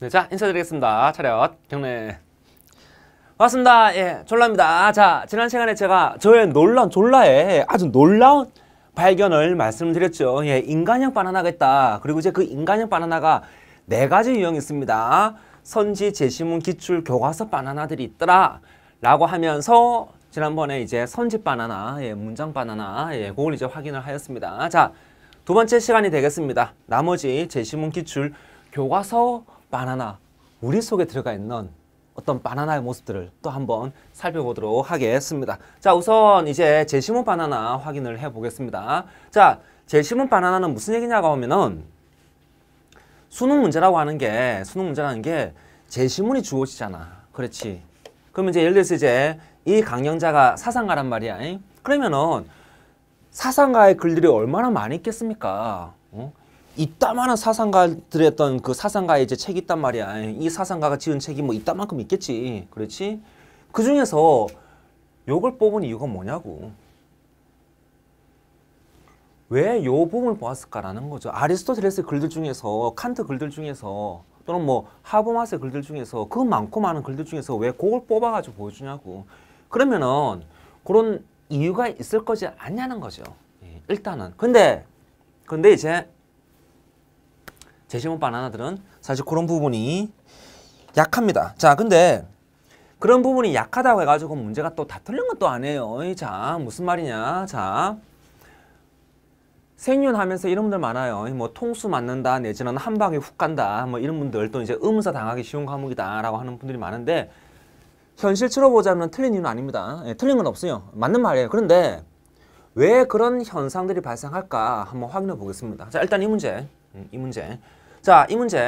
네, 자 인사드리겠습니다. 차렷 경례 반갑습니다. 예, 졸라입니다. 자, 지난 시간에 제가 저의 놀라운 졸라에 아주 놀라운 발견을 말씀드렸죠. 예, 인간형 바나나가 있다. 그리고 이제 그 인간형 바나나가 네 가지 유형이 있습니다. 선지, 제시문, 기출, 교과서 바나나들이 있더라. 라고 하면서 지난번에 이제 선지 바나나, 예, 문장 바나나, 예, 그걸 이제 확인을 하였습니다. 자, 두 번째 시간이 되겠습니다. 나머지 제시문, 기출, 교과서 바나나, 우리 속에 들어가 있는 어떤 바나나의 모습들을 또 한번 살펴보도록 하겠습니다. 자, 우선 이제 제시문 바나나 확인을 해보겠습니다. 자, 제시문 바나나는 무슨 얘기냐고 하면은 수능 문제라고 하는 게 수능 문제라는 게 제시문이 주어지잖아. 그렇지. 그러 이제 예를 들어서 이제 이 강령자가 사상가란 말이야. 그러면은 사상가의 글들이 얼마나 많이 있겠습니까? 어? 이따만한 사상가들의 어떤 그 사상가의 이제 책이 있단 말이야. 예, 이 사상가가 지은 책이 뭐 이따만큼 있겠지. 그렇지? 그 중에서 요걸 뽑은 이유가 뭐냐고. 왜 요 부분을 보았을까라는 거죠. 아리스토텔레스 글들 중에서, 칸트 글들 중에서, 또는 뭐하버마스 글들 중에서, 그 많고 많은 글들 중에서 왜 그걸 뽑아가지고 보여주냐고. 그러면은 그런 이유가 있을 거지 않냐는 거죠. 예, 일단은. 근데, 근데 이제 제시문 바나나들은 사실 그런 부분이 약합니다. 자, 근데 그런 부분이 약하다고 해가지고 문제가 또 다 틀린 것도 아니에요. 자, 무슨 말이냐. 자, 생윤 하면서 이런 분들 많아요. 뭐 통수 맞는다 내지는 한 방에 훅 간다 뭐 이런 분들 또 이제 음사 당하기 쉬운 과목이다 라고 하는 분들이 많은데 현실치로 보자면 틀린 이유는 아닙니다. 예, 틀린 건 없어요. 맞는 말이에요. 그런데 왜 그런 현상들이 발생할까 한번 확인해 보겠습니다. 자 일단 이 문제 음, 이 문제. 자, 이 문제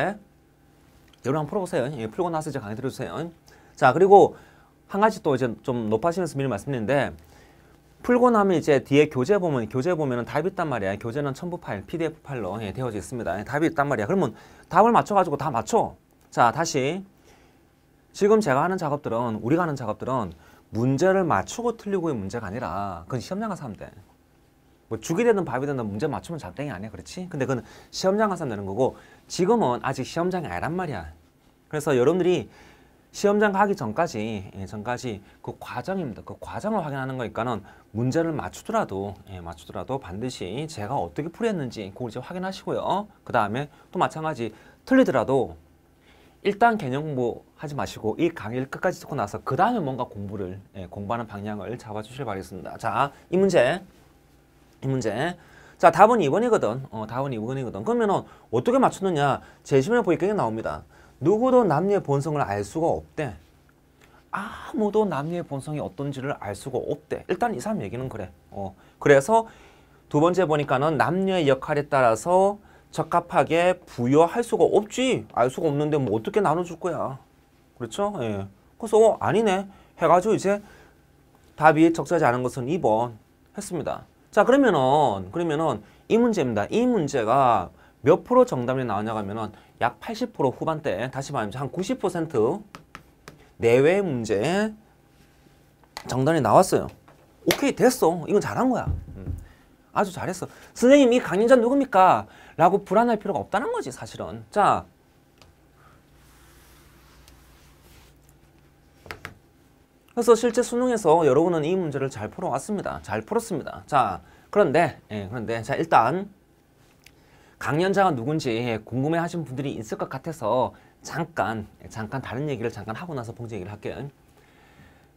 여러분 한번 풀어보세요. 예, 풀고 나서 이제 강의 들어주세요. 자, 그리고 한 가지 또 이제 좀 높아지면서 미리 말씀드리는데 풀고 나면 이제 뒤에 교재 보면 교재 보면 답이 있단 말이야. 교재는 첨부 파일, PDF 파일로 예, 되어져 있습니다. 예, 답이 있단 말이야. 그러면 답을 맞춰가지고 다 맞춰. 자, 다시 지금 제가 하는 작업들은 우리가 하는 작업들은 문제를 맞추고 틀리고의 문제가 아니라 그건 시험장 가서 하면 돼. 뭐 죽이 되든 밥이 되든 문제 맞추면 잡땡이 아니야 그렇지? 근데 그건 시험장 가서 내는 거고 지금은 아직 시험장이 아니란 말이야 그래서 여러분들이 시험장 가기 전까지 예, 전까지 그 과정입니다 그 과정을 확인하는 거니까는 문제를 맞추더라도 예, 맞추더라도 반드시 제가 어떻게 풀이했는지 그걸 이제 확인하시고요 그 다음에 또 마찬가지 틀리더라도 일단 개념 공부하지 마시고 이 강의를 끝까지 듣고 나서 그 다음에 뭔가 공부를 예, 공부하는 방향을 잡아주시길 바라겠습니다. 자, 이 문제 이 문제. 자 답은 2번이거든. 어, 답은 2번이거든. 그러면 어떻게 맞추느냐. 제시문에 보니까 이게 나옵니다. 누구도 남녀의 본성을 알 수가 없대. 아무도 남녀의 본성이 어떤지를 알 수가 없대. 일단 이 사람 얘기는 그래. 어, 그래서 두 번째 보니까는 남녀의 역할에 따라서 적합하게 부여할 수가 없지. 알 수가 없는데 뭐 어떻게 나눠줄 거야. 그렇죠? 예. 그래서 어, 아니네. 해가지고 이제 답이 적절하지 않은 것은 2번 했습니다. 자 그러면은 그러면은 이 문제입니다. 이 문제가 몇 프로 정답이 나오냐고 하면은 약 80% 후반대 다시 말하면 한 90% 내외 문제 정답이 나왔어요. 오케이 됐어. 이건 잘한 거야. 음. 아주 잘했어. 선생님 이 강의자 누굽니까? 라고 불안할 필요가 없다는 거지 사실은. 자 그래서 실제 수능에서 여러분은 이 문제를 잘 풀어왔습니다. 잘 풀었습니다. 자, 그런데, 예, 그런데, 자, 일단 강연자가 누군지 예, 궁금해 하신 분들이 있을 것 같아서 잠깐, 예, 잠깐 다른 얘기를 잠깐 하고 나서 봉제 얘기를 할게요.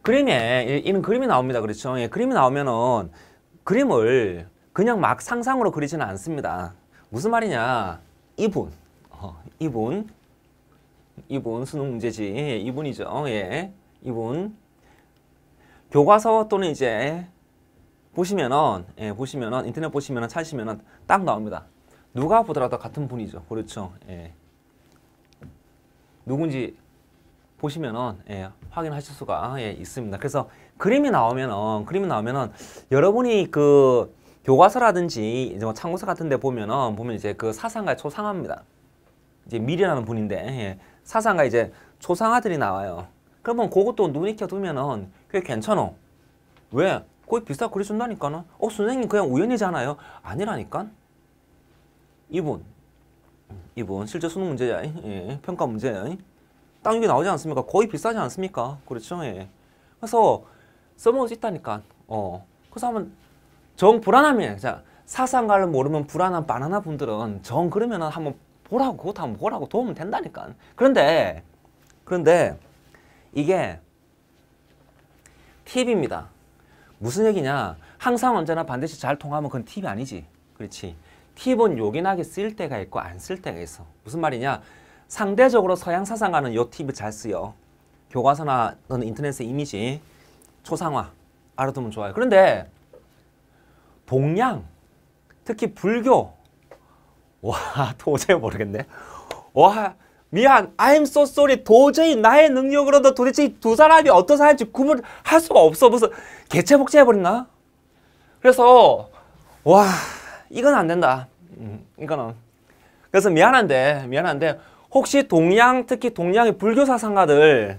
그림에, 이런 그림이 나옵니다. 그렇죠? 예, 그림이 나오면은 그림을 그냥 막 상상으로 그리지는 않습니다. 무슨 말이냐. 이분, 어, 이분, 이분 수능 문제지. 예, 이분이죠. 예, 이분. 교과서 또는 이제 보시면은 예, 보시면은 인터넷 보시면은 찾으시면은 딱 나옵니다. 누가 보더라도 같은 분이죠. 그렇죠. 예. 누군지 보시면은 예, 확인하실 수가 예, 있습니다. 그래서 그림이 나오면은 그림이 나오면은 여러분이 그 교과서라든지 이제 뭐 참고서 같은데 보면은 보면 이제 그 사상가 초상화입니다. 이제 미래라는 분인데 예, 사상가 이제 초상화들이 나와요. 그러면 그것도 눈 익혀두면은 꽤 괜찮아. 왜? 거의 비슷하 그려준다니까는. 어, 선생님 그냥 우연이잖아요. 아니라니까. 이분. 이분. 실제 수능 문제야. 예, 평가 문제야. 딱 이게 나오지 않습니까? 거의 비싸지 않습니까? 그렇죠. 예. 그래서 써먹을 수 있다니까. 어. 그래서 한번 정 불안하면 자 사상가를 모르면 불안한 바나나 분들은 정 그러면은 한번 보라고 그것도 한번 보라고 도움 된다니까. 그런데 그런데 이게 팁입니다. 무슨 얘기냐? 항상 언제나 반드시 잘 통하면 그건 팁이 아니지. 그렇지. 팁은 요긴하게 쓸 때가 있고 안 쓸 때가 있어. 무슨 말이냐? 상대적으로 서양 사상가는 요 팁을 잘 쓰여. 교과서나 또는 인터넷의 이미지, 초상화 알아두면 좋아요. 그런데 복양, 특히 불교, 와 도저히 모르겠네. 와 미안, I'm so sorry. 도저히 나의 능력으로도 도대체 이두 사람이 어떤 사람인지 구분할 수가 없어. 무슨 개체 복제해버렸나? 그래서 와, 이건 안 된다. 음, 이거는. 그래서 미안한데, 미안한데 혹시 동양, 특히 동양의 불교 사상가들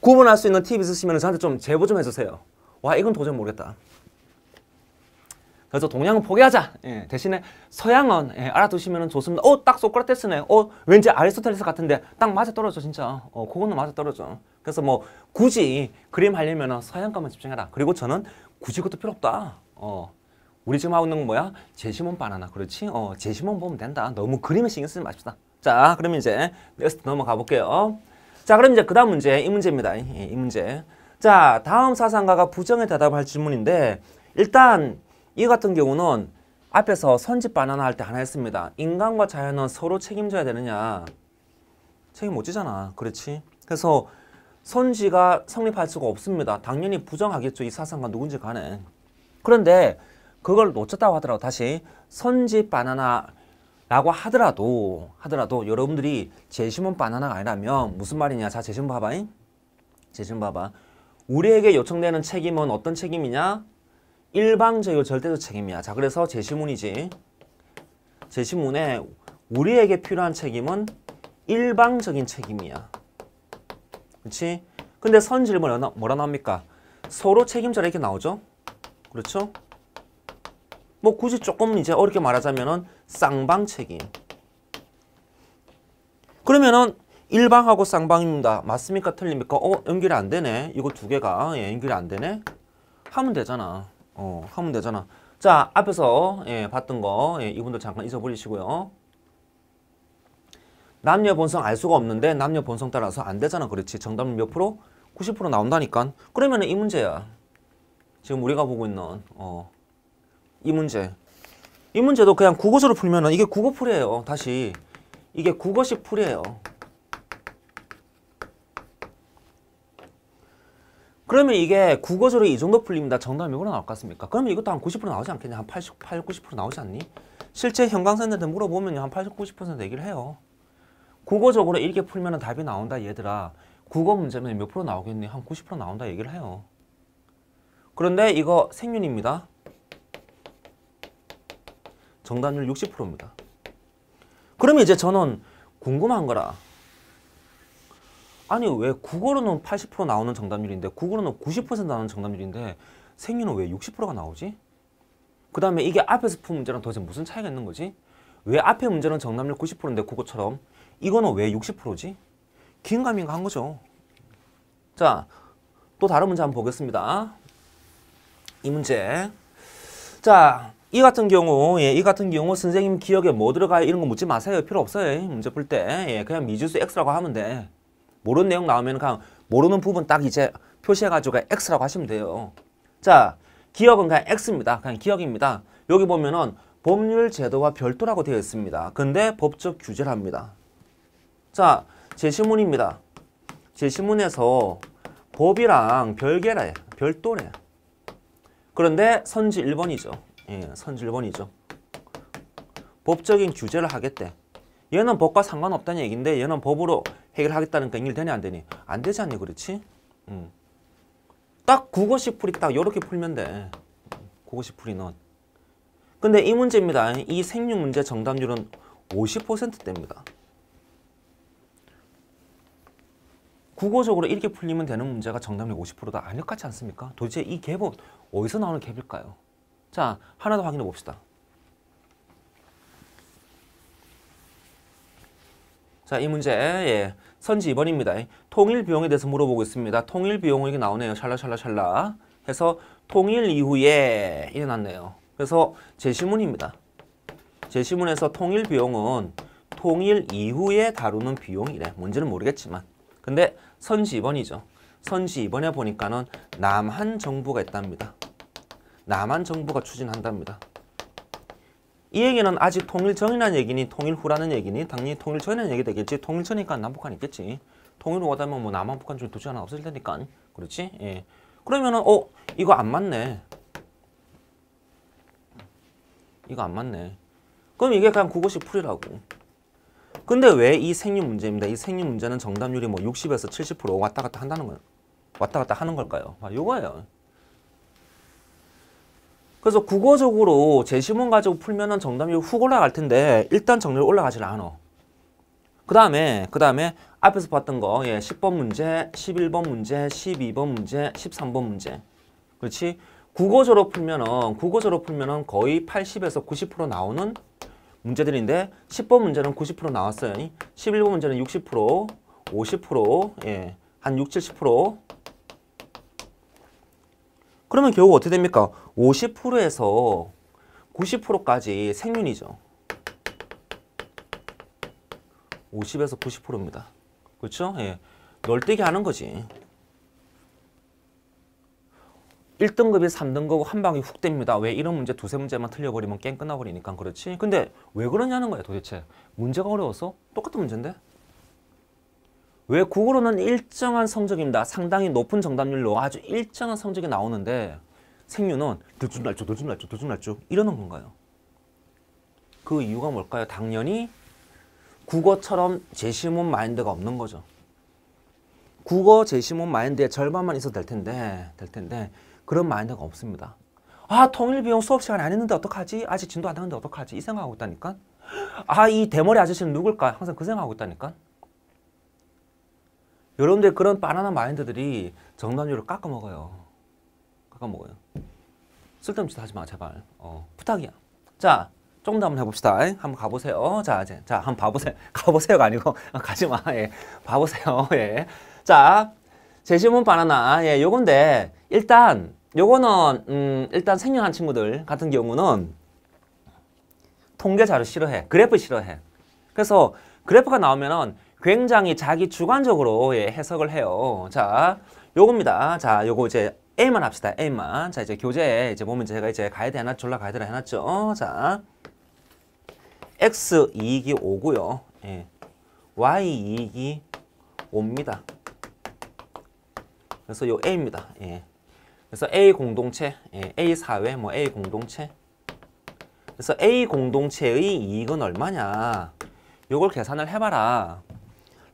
구분할 수 있는 팁 있으시면 저한테 좀 제보 좀 해주세요. 와, 이건 도저히 모르겠다. 그래서 동양은 포기하자. 예, 대신에 서양은 예, 알아두시면 좋습니다. 어, 딱 소크라테스네. 어, 왠지 아리스토텔레스 같은데 딱 맞아떨어져 진짜. 어, 그거는 맞아떨어져. 그래서 뭐 굳이 그림 하려면 서양 것만 집중해라. 그리고 저는 굳이 그것도 필요 없다. 어, 우리 지금 하고 있는 건 뭐야? 제시몬 바나나. 그렇지? 어, 제시몬 보면 된다. 너무 그림에 신경 쓰지 마십시다 자, 그러면 이제 넥스트 넘어가 볼게요. 자, 그럼 이제 그 다음 문제, 이 문제입니다. 예, 이 문제. 자, 다음 사상가가 부정에 대답할 질문인데 일단 이 같은 경우는 앞에서 선집 바나나 할 때 하나 했습니다. 인간과 자연은 서로 책임져야 되느냐? 책임 못 지잖아. 그렇지? 그래서 선지가 성립할 수가 없습니다. 당연히 부정하겠죠. 이 사상가 누군지 간에. 그런데 그걸 놓쳤다고 하더라도 다시 선지 바나나라고 하더라도 하더라도 여러분들이 제시문 바나나가 아니라면 무슨 말이냐. 자, 제시문 봐봐. 제시문 봐봐. 우리에게 요청되는 책임은 어떤 책임이냐? 일방적이고 절대적 책임이야. 자, 그래서 제시문이지. 제시문에 우리에게 필요한 책임은 일방적인 책임이야. 그렇지? 근데 선질문은 뭐라 나옵니까? 서로 책임져라 이렇게 나오죠? 그렇죠? 뭐 굳이 조금 이제 어렵게 말하자면은 쌍방 책임. 그러면은 일방하고 쌍방입니다. 맞습니까? 틀립니까? 어, 연결이 안 되네. 이거 두 개가 예, 연결이 안 되네. 하면 되잖아. 어, 하면 되잖아. 자, 앞에서 예, 봤던 거 예, 이분들 잠깐 잊어버리시고요. 남녀 본성 알 수가 없는데 남녀 본성 따라서 안 되잖아. 그렇지. 정답은 몇 프로? 90% 나온다니까. 그러면 이 문제야. 지금 우리가 보고 있는 어, 이 문제. 이 문제도 그냥 국어서로 풀면 은 이게 국어 풀이에요. 다시. 이게 국어식 풀이에요. 그러면 이게 국어적으로이 정도 풀립니다. 정답이 얼마나 나올 것 같습니까? 그러면 이것도 한 90% 나오지 않겠냐? 한 88, 90% 나오지 않니? 실제 현강생한테 물어보면 한 80, 90% 얘기를 해요. 국어적으로 이렇게 풀면 답이 나온다 얘들아. 국어 문제면 몇 프로 나오겠니? 한 90% 나온다 얘기를 해요. 그런데 이거 생윤입니다. 정답률 60%입니다. 그러면 이제 저는 궁금한 거라 아니 왜 국어로는 80% 나오는 정답률인데 국어로는 90% 나오는 정답률인데 생리는 왜 60%가 나오지? 그 다음에 이게 앞에서 푼 문제랑 도대체 무슨 차이가 있는 거지? 왜 앞에 문제는 정답률 90%인데 국어처럼 이거는 왜 60%지? 긴가민가 한 거죠. 자, 또 다른 문제 한번 보겠습니다. 이 문제. 자, 이 같은 경우, 예, 이 같은 경우 선생님 기억에 뭐 들어가요? 이런 거 묻지 마세요. 필요 없어요. 문제 풀 때. 예, 그냥 미지수 X라고 하면 돼. 모르는 내용 나오면 그냥 모르는 부분 딱 이제 표시해가지고 X라고 하시면 돼요. 자, 기억은 그냥 X입니다. 그냥 기억입니다. 여기 보면은 법률 제도와 별도라고 되어 있습니다. 근데 법적 규제를 합니다. 자, 제시문입니다. 제시문에서 법이랑 별개래, 별도래. 그런데 선지 1번이죠. 예, 선지 1번이죠. 법적인 규제를 하겠대. 얘는 법과 상관없다는 얘기인데 얘는 법으로 해결하겠다니까 연되냐안 그 되니? 안 되지 않니 그렇지? 음. 딱 국어식 풀이 딱 이렇게 풀면 돼. 국어식 풀이 넌. 근데 이 문제입니다. 이 생육 문제 정답률은 50%대입니다. 국어적으로 이렇게 풀리면 되는 문제가 정답률 50%다 아닐 것 같지 않습니까? 도대체 이 갭은 어디서 나오는 갭일까요? 자, 하나 더 확인해 봅시다. 자, 이 문제 예. 선지 2번입니다. 통일 비용에 대해서 물어보고 있습니다. 통일 비용 이게 나오네요. 샬라샬라샬라 해서 통일 이후에 일어났네요. 그래서 제시문입니다. 제시문에서 통일 비용은 통일 이후에 다루는 비용이래. 뭔지는 모르겠지만. 근데 선지 2번이죠. 선지 2번에 보니까는 남한 정부가 있답니다. 남한 정부가 추진한답니다. 이 얘기는 아직 통일 전이라는 얘기니 통일 후라는 얘기니 당연히 통일 전이라는 얘기 되겠지 통일 전이니까 남북한 있겠지 통일 후가 되면 뭐 남한 북한 중에 도시 하나 없을 테니까 그렇지 예 그러면은 어 이거 안 맞네 이거 안 맞네 그럼 이게 그냥 그것이 풀이라고 근데 왜 이 생리 문제입니다 이 생리 문제는 정답률이 뭐 60에서 70% 왔다 갔다 한다는 거예요 왔다 갔다 하는 걸까요 아 요거예요 그래서 국어적으로 제시문 가지고 풀면은 정답이 훅 올라갈 텐데 일단 정답이 올라가질 않아. 그 다음에 그 다음에 앞에서 봤던 거 예, 10번 문제, 11번 문제, 12번 문제, 13번 문제. 그렇지? 국어적으로 풀면은 국어적으로 풀면은 거의 80에서 90% 나오는 문제들인데 10번 문제는 90% 나왔어요. 11번 문제는 60%, 50%, 예, 한 6, 70%, 그러면 결국 어떻게 됩니까? 50%에서 90%까지 생윤이죠. 50에서 90%입니다. 그렇죠? 예. 널뛰기 하는 거지. 1등급이 3등급 한 방이 훅 됩니다. 왜 이런 문제 두세 문제만 틀려버리면 게임 끝나버리니까 그렇지. 근데 왜 그러냐는 거야 도대체. 문제가 어려워서? 똑같은 문제인데? 왜국어로는 일정한 성적입니다. 상당히 높은 정답률로 아주 일정한 성적이 나오는데 생유는 들쭉날쭉 들쭉날쭉 들쭉날쭉 이러는 건가요? 그 이유가 뭘까요? 당연히 국어처럼 제시문 마인드가 없는 거죠. 국어 제시문 마인드의 절반만 있어도 될 텐데 될 텐데 그런 마인드가 없습니다. 아 통일 비용 수업 시간에 안 했는데 어떡하지? 아직 진도 안 하는데 어떡하지? 이 생각하고 있다니까. 아이 대머리 아저씨는 누굴까? 항상 그 생각하고 있다니까. 여러분들 그런 바나나 마인드들이 정답률을 깎아 먹어요. 깎아 먹어요. 쓸데없는 짓 하지 마, 제발. 어, 부탁이야. 자, 조금 더 한번 해봅시다. 한번 가보세요. 자, 이제, 자, 한번 봐보세요. 가보세요가 아니고, 가지 마. 예. 봐보세요. 예. 자, 제시문 바나나. 예, 요건데, 일단, 요거는, 음, 일단 생년한 친구들 같은 경우는 통계 자료 싫어해. 그래프 싫어해. 그래서 그래프가 나오면은 굉장히 자기 주관적으로 예, 해석을 해요. 자, 요겁니다. 자, 요거 이제 A만 합시다. A만. 자, 이제 교재에 이제 보면 제가 이제 가야 되나 졸라 가야 되나 해놨죠. 자, X 이익이 5고요. 예. Y 이익이 5입니다. 그래서 요 A입니다. 예. 그래서 A 공동체, 예. A 사회, 뭐 A 공동체. 그래서 A 공동체의 이익은 얼마냐? 요걸 계산을 해봐라.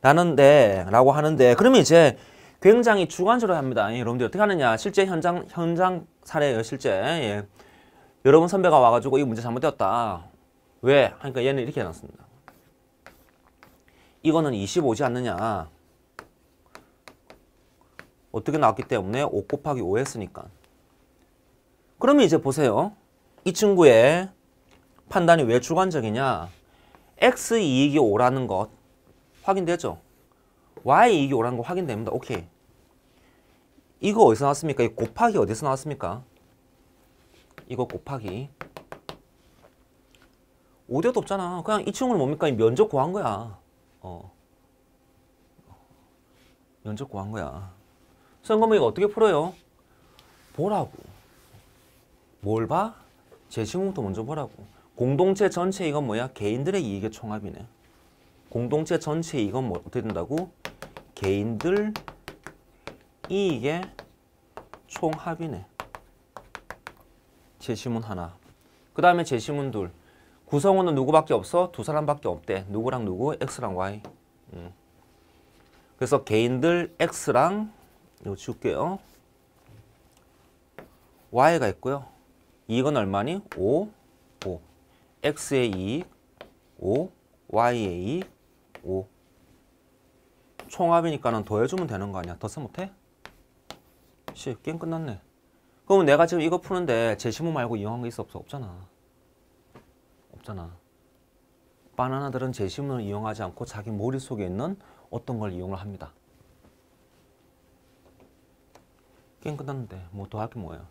나는데 라고 하는데 그러면 이제 굉장히 주관적으로 합니다. 예, 여러분들 어떻게 하느냐 실제 현장 현장 사례예요 실제 예. 여러분 선배가 와가지고 이 문제 잘못되었다 왜? 하니까 얘는 이렇게 해놨습니다. 이거는 25지 않느냐 어떻게 나왔기 때문에 5 곱하기 5 했으니까 그러면 이제 보세요. 이 친구의 판단이 왜 주관적이냐 x 이익이 5라는 것 확인되죠? y 이익이 라는거 확인됩니다. 오케이. 이거 어디서 나왔습니까? 이 곱하기 어디서 나왔습니까? 이거 곱하기. 5대도 없잖아. 그냥 이 친구는 뭡니까? 면적 구한 거야. 어. 면적 구한 거야. 선거문 이거 어떻게 풀어요? 보라고. 뭘 봐? 제 친구부터 먼저 보라고. 공동체 전체 이건 뭐야? 개인들의 이익의 총합이네. 공동체 전체 이건 뭐 어떻게 된다고? 개인들 이익의 총합이네. 제시문 하나. 그 다음에 제시문 둘. 구성원은 누구밖에 없어? 두 사람밖에 없대. 누구랑 누구? X랑 Y. 음. 그래서 개인들 X랑 이거 지울게요. Y가 있고요. 이익은 얼마니? 5, 5. X의 이익, 5, Y의 이익, 5 총합이니까는 더해주면 되는 거 아니야 더써 못해? 10 게임 끝났네 그러면 내가 지금 이거 푸는데 제시문 말고 이용한 게 있어 없어? 없잖아 없잖아 바나나들은 제시문을 이용하지 않고 자기 머릿속에 있는 어떤 걸 이용을 합니다 게임 끝났는데 뭐 더 할 게 뭐예요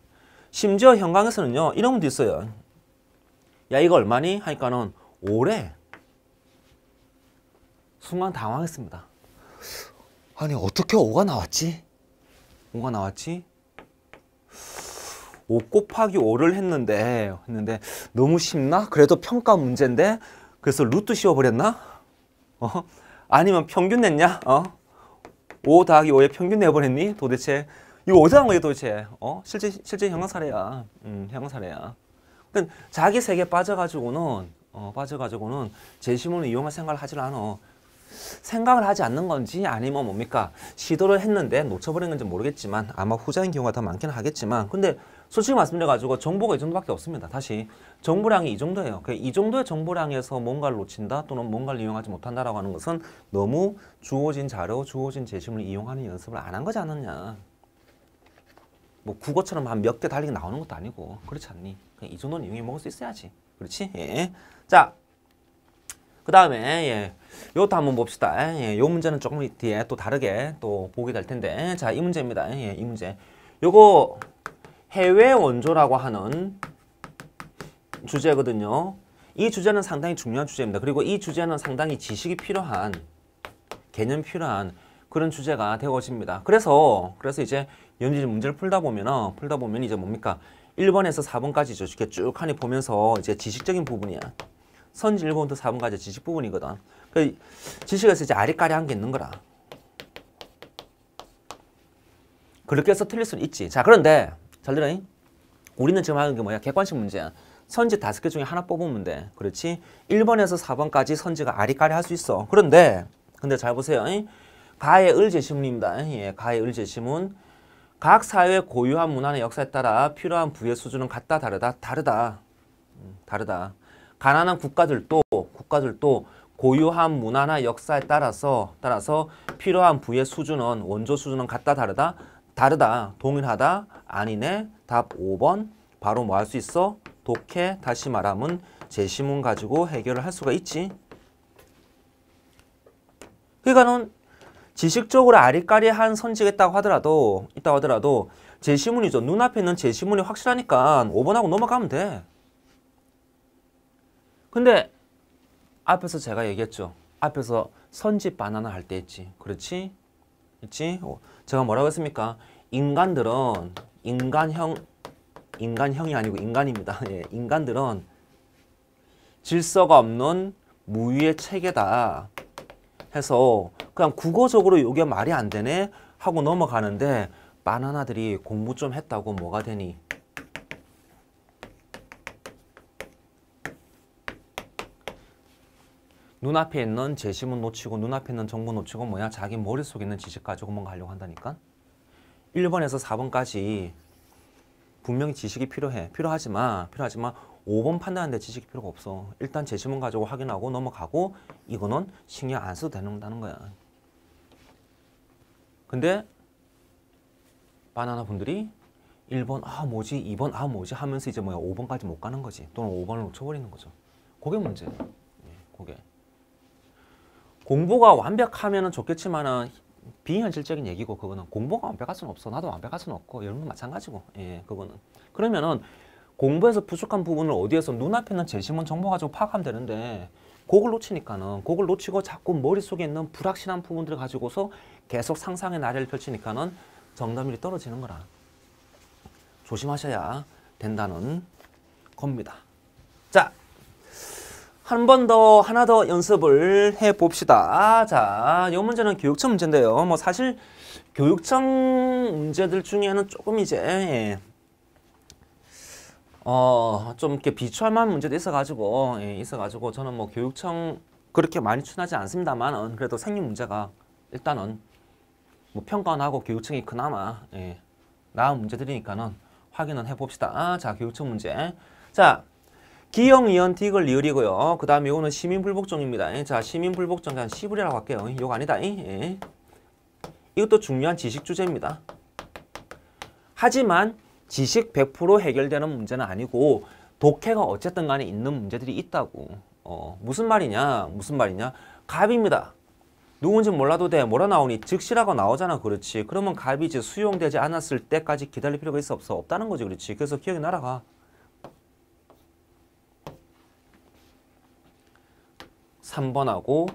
심지어 현강에서는요 이런 것도 있어요 야 이거 얼마니? 하니까는 오래 순간 당황했습니다. 아니 어떻게 5가 나왔지? 5가 나왔지? 5 곱하기 5를 했는데 했는데 너무 쉽나? 그래도 평가 문제인데 그래서 루트 씌워버렸나? 어? 아니면 평균 냈냐? 어? 5 더하기 5에 평균 내버렸니? 도대체 이거 어디서 한 거야 도대체? 어? 실제 실제 형광 사례야. 음, 형광 사례야. 근데 자기 세계 빠져가지고는 어, 빠져가지고는 제시문을 이용할 생각을 하질 않어 생각을 하지 않는 건지 아니면 뭡니까 시도를 했는데 놓쳐버린 건지 모르겠지만 아마 후자인 경우가 더 많긴 하겠지만 근데 솔직히 말씀드려가지고 정보가 이 정도밖에 없습니다. 다시 정보량이 이 정도예요. 그러니까 이 정도의 정보량에서 뭔가를 놓친다 또는 뭔가를 이용하지 못한다라고 하는 것은 너무 주어진 자료, 주어진 제시문을 이용하는 연습을 안 한 거지 않느냐뭐 국어처럼 한몇개 달리게 나오는 것도 아니고 그렇지 않니? 그러니까 이 정도는 이용해 먹을 수 있어야지. 그렇지? 예. 자, 그 다음에 예. 이것도 한번 봅시다. 예, 요 문제는 조금 뒤에 또 다르게 또 보게 될 텐데. 자, 이 문제입니다. 예, 이 문제. 요거 해외 원조라고 하는 주제거든요. 이 주제는 상당히 중요한 주제입니다. 그리고 이 주제는 상당히 지식이 필요한 개념 필요한 그런 주제가 되어집니다. 그래서 그래서 이제 연지 문제를 풀다 보면 풀다 보면 이제 뭡니까? 1번에서 4번까지 이렇게 쭉 하니 보면서 이제 지식적인 부분이야. 선지 1번부터 4번까지 지식 부분이거든. 그 지식에서 이제 아리까리한 게 있는 거라. 그렇게 해서 틀릴 수는 있지. 자 그런데 잘 들어. 우리는 지금 하는 게 뭐야? 객관식 문제야. 선지 다섯 개 중에 하나 뽑으면 돼. 그렇지? 1번에서 4번까지 선지가 아리까리 할 수 있어. 그런데 근데 잘 보세요. 가의 을제시문입니다. 예, 가의 을제시문. 각 사회의 고유한 문화나 역사에 따라 필요한 부의 수준은 같다 다르다 다르다 음, 다르다 가난한 국가들도 국가들도 고유한 문화나 역사에 따라서 따라서 필요한 부의 수준은 원조 수준은 같다 다르다 다르다 동일하다 아니네 답 5번 바로 뭐 할 수 있어 독해 다시 말하면 제시문 가지고 해결을 할 수가 있지 그러니까는 지식적으로 아리까리한 선지겠다고 하더라도 있다고 하더라도 제시문이죠 눈앞에 있는 제시문이 확실하니까 5번하고 넘어가면 돼 근데 앞에서 제가 얘기했죠. 앞에서 선지 바나나 할때 있지. 그렇지? 있지? 어, 제가 뭐라고 했습니까? 인간들은 인간형 인간형이 아니고 인간입니다. 예, 인간들은 질서가 없는 무위의 체계다 해서 그냥 국어적으로 이게 말이 안 되네 하고 넘어가는데 바나나들이 공부 좀 했다고 뭐가 되니 눈앞에 있는 재심은 놓치고 눈앞에 있는 정보 놓치고 뭐야 자기 머릿속에 있는 지식 가지고 뭔가 하려고 한다니까 1번에서 4번까지 분명히 지식이 필요해 필요하지만 필요하지만 5번 판단하는데 지식이 필요가 없어 일단 재심은 가지고 확인하고 넘어가고 이거는 신경 안 써도 되는다는 거야 근데 바나나 분들이 1번 아 뭐지 2번 아 뭐지 하면서 이제 뭐야 5번까지 못 가는 거지 또는 5번을 놓쳐버리는 거죠 그게 문제예요 예, 그게 공부가 완벽하면 좋겠지만은 비현실적인 얘기고 그거는 공부가 완벽할 수는 없어 나도 완벽할 수는 없고 여러분 마찬가지고 예 그거는 그러면은 공부에서 부족한 부분을 어디에서 눈앞에 있는 제시문 정보 가지고 파악하면 되는데 그걸 놓치니까는 그걸 놓치고 자꾸 머릿속에 있는 불확실한 부분들을 가지고서 계속 상상의 나래를 펼치니까는 정답률이 떨어지는 거라 조심하셔야 된다는 겁니다. 자 한번더 하나 더 연습을 해봅시다. 자, 이 문제는 교육청 문제인데요. 뭐 사실 교육청 문제들 중에는 조금 이제 예. 어, 좀 이렇게 비추할만 문제도 있어가지고, 예, 있어가지고, 저는 뭐 교육청 그렇게 많이 추천하지 않습니다만, 그래도 생긴 문제가 일단은 뭐 평가하고 교육청이 그나마, 예, 나은 문제들이니까는 확인은 해봅시다. 아, 자, 교육청 문제. 자, 기형 이언틱을 리을이고요. 그 다음에 이거는 시민불복종입니다. 예, 자, 시민불복종 그냥 시부리라고 할게요. 이거 예, 아니다. 예. 이것도 중요한 지식 주제입니다. 하지만 지식 100% 해결되는 문제는 아니고 독해가 어쨌든 간에 있는 문제들이 있다고. 어, 무슨 말이냐? 무슨 말이냐? 갑입니다. 누군지 몰라도 돼. 뭐라 나오니? 즉시라고 나오잖아. 그렇지. 그러면 갑이지 수용되지 않았을 때까지 기다릴 필요가 있어 없어? 없다는 거지. 그렇지. 그래서 기억이 날아가. 3번하고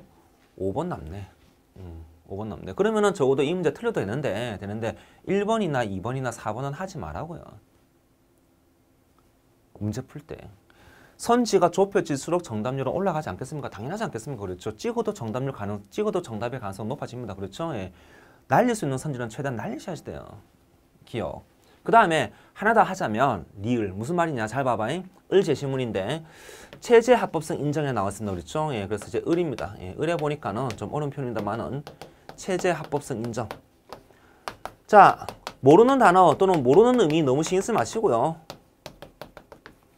5번 남네. 음, 5번 남네. 그러면은 적어도 이 문제 틀려도 되는데 되는데 1번이나 2번이나 4번은 하지 말라고요. 문제 풀 때. 선지가 좁혀질수록 정답률은 올라가지 않겠습니까? 당연하지 않겠습니까? 그렇죠. 찍어도 정답률 가능, 찍어도 정답의 가능성 높아집니다. 그렇죠? 예. 날릴 수 있는 선지는 최대한 날리셔야 돼요. 기억. 그 다음에 하나 더 하자면 니을 무슨 말이냐 잘 봐봐잉. 을 제시문인데 체제 합법성 인정에 나왔습니다. 그랬죠? 예, 그래서 이제 을입니다. 예, 을에 보니까는 좀 어려운 표현입니다만은 체제 합법성 인정. 자, 모르는 단어 또는 모르는 의미 너무 신경 쓰지 마시고요.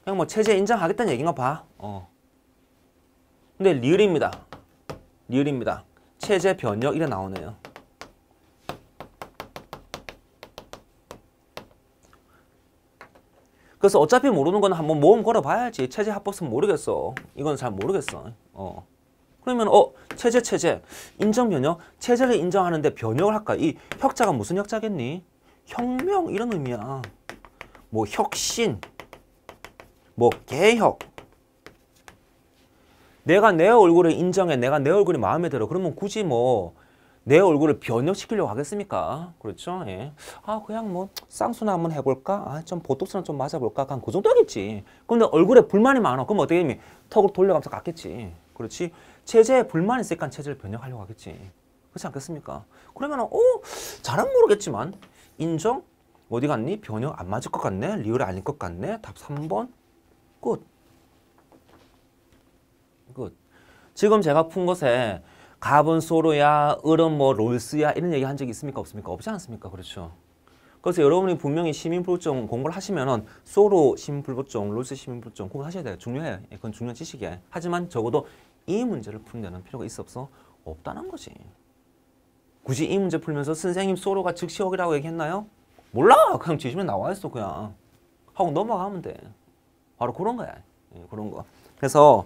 그냥 뭐 체제 인정하겠다는 얘기인가 봐. 어. 근데 리을입니다. 리을입니다. 체제 변혁 이래 나오네요. 그래서 어차피 모르는 건 한번 모험 걸어봐야지. 체제 합법성 모르겠어. 이건 잘 모르겠어. 어. 그러면 어 체제 체제 인정 변형 체제를 인정하는데 변형을 할까? 이 혁자가 무슨 혁자겠니? 혁명 이런 의미야. 뭐 혁신, 뭐 개혁. 내가 내 얼굴을 인정해. 내가 내 얼굴이 마음에 들어. 그러면 굳이 뭐내 얼굴을 변형시키려고 하겠습니까? 그렇죠? 예. 아 그냥 뭐 쌍수나 한번 해볼까? 아좀 보톡스나 좀 맞아볼까? 한그 정도 겠지 근데 얼굴에 불만이 많아. 그럼 어떻게 되니? 턱을 돌려가면서 깎겠지. 그렇지? 체제에 불만이 있으니까 체제를 변형하려고 하겠지. 그렇지 않겠습니까? 그러면 어? 잘은 모르겠지만 인정? 어디 갔니? 변형 안 맞을 것 같네? 리얼 아닐 것 같네? 답 3번 끝. 끝. 지금 제가 푼 것에 가본소로야, 을은 뭐 롤스야 이런 얘기 한 적이 있습니까? 없습니까? 없지 않습니까? 그렇죠. 그래서 여러분이 분명히 시민불복종 공부를 하시면은 소로 시민불복종, 롤스 시민불복종 공부 하셔야 돼요. 중요해요. 예, 그건 중요한 지식이에요. 하지만 적어도 이 문제를 푸는 필요가 있어 없어? 없다는 거지. 굳이 이 문제 풀면서 선생님 소로가 즉시옥이라고 얘기했나요? 몰라! 그냥 지시면 나와 있어 그냥. 하고 넘어가면 돼. 바로 그런 거야. 예, 그런 거. 그래서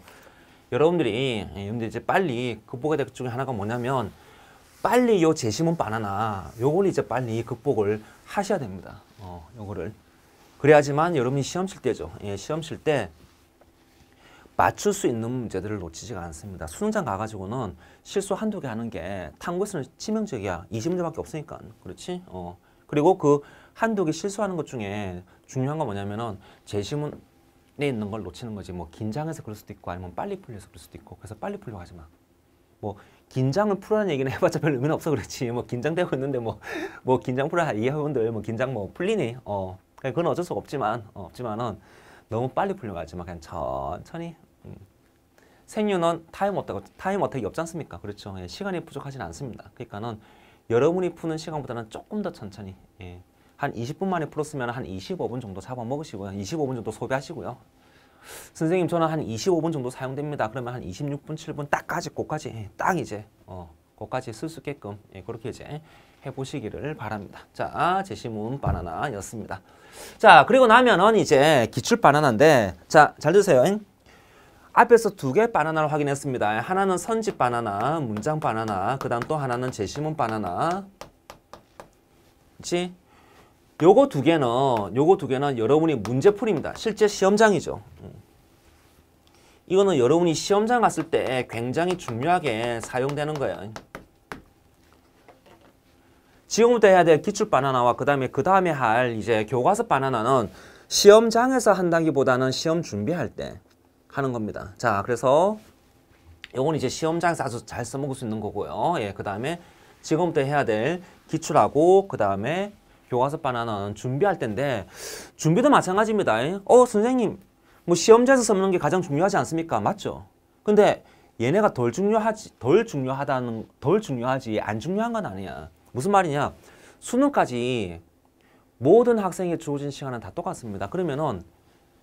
여러분들이 예, 여러분들 이제 빨리 극복해야 될 것 중에 하나가 뭐냐면 빨리 요 제시문 바나나 요걸 이제 빨리 극복을 하셔야 됩니다. 어, 요거를 그래야지만 여러분이 시험 칠 때죠. 예, 시험 칠 때 맞출 수 있는 문제들을 놓치지가 않습니다. 수능장 가가지고는 실수 한두 개 하는 게 탐구에서는 치명적이야. 20문제밖에 없으니까. 그렇지? 어. 그리고 그 한두 개 실수하는 것 중에 중요한 건 뭐냐면은 제시문 있는 걸 놓치는 거지 뭐 긴장해서 그럴 수도 있고 아니면 빨리 풀려서 그럴 수도 있고 그래서 빨리 풀려고 하지 마. 뭐 긴장을 풀라는 얘기는 해봤자 별 의미는 없어 그렇지 뭐 긴장되고 있는데 뭐뭐 뭐 긴장 풀라 이 회원들 뭐 긴장 뭐 풀리니 어 그러니까 그건 어쩔 수 없지만 어, 없지만은 너무 빨리 풀려고 하지 마 그냥 천천히 음. 생유는 타임 어택 타임 어택이 없지 않습니까 그렇죠 예, 시간이 부족하진 않습니다 그러니까는 여러분이 푸는 시간보다는 조금 더 천천히 예. 한 20분 만에 풀었으면 한 25분 정도 잡아먹으시고요. 25분 정도 소비하시고요. 선생님 저는 한 25분 정도 사용됩니다. 그러면 한 26분, 7분 딱까지 고까지 예, 딱 이제 어, 고까지 쓸 수 있게끔 예, 그렇게 이제 해보시기를 바랍니다. 자, 제시문 바나나였습니다. 자, 그리고 나면은 이제 기출 바나나인데 자, 잘 드세요. 잉? 앞에서 두 개 바나나를 확인했습니다. 하나는 선집 바나나, 문장 바나나, 그 다음 또 하나는 제시문 바나나. 그치? 요거 두 개는 요거 두 개는 여러분이 문제풀입니다. 실제 시험장이죠. 이거는 여러분이 시험장 갔을 때 굉장히 중요하게 사용되는 거예요. 지금부터 해야 될 기출 바나나와 그 다음에 그 다음에 할 이제 교과서 바나나는 시험장에서 한다기보다는 시험 준비할 때 하는 겁니다. 자, 그래서 요건 이제 시험장에서 아주 잘 써먹을 수 있는 거고요. 예, 그 다음에 지금부터 해야 될 기출하고 그 다음에 교과서 바나는 준비할 때인데 준비도 마찬가지입니다. 어 선생님 뭐 시험지에서 쓰는 게 가장 중요하지 않습니까? 맞죠? 근데 얘네가 덜 중요하지 덜 중요하다는 덜 중요하지 안 중요한 건 아니야. 무슨 말이냐? 수능까지 모든 학생이 주어진 시간은 다 똑같습니다. 그러면은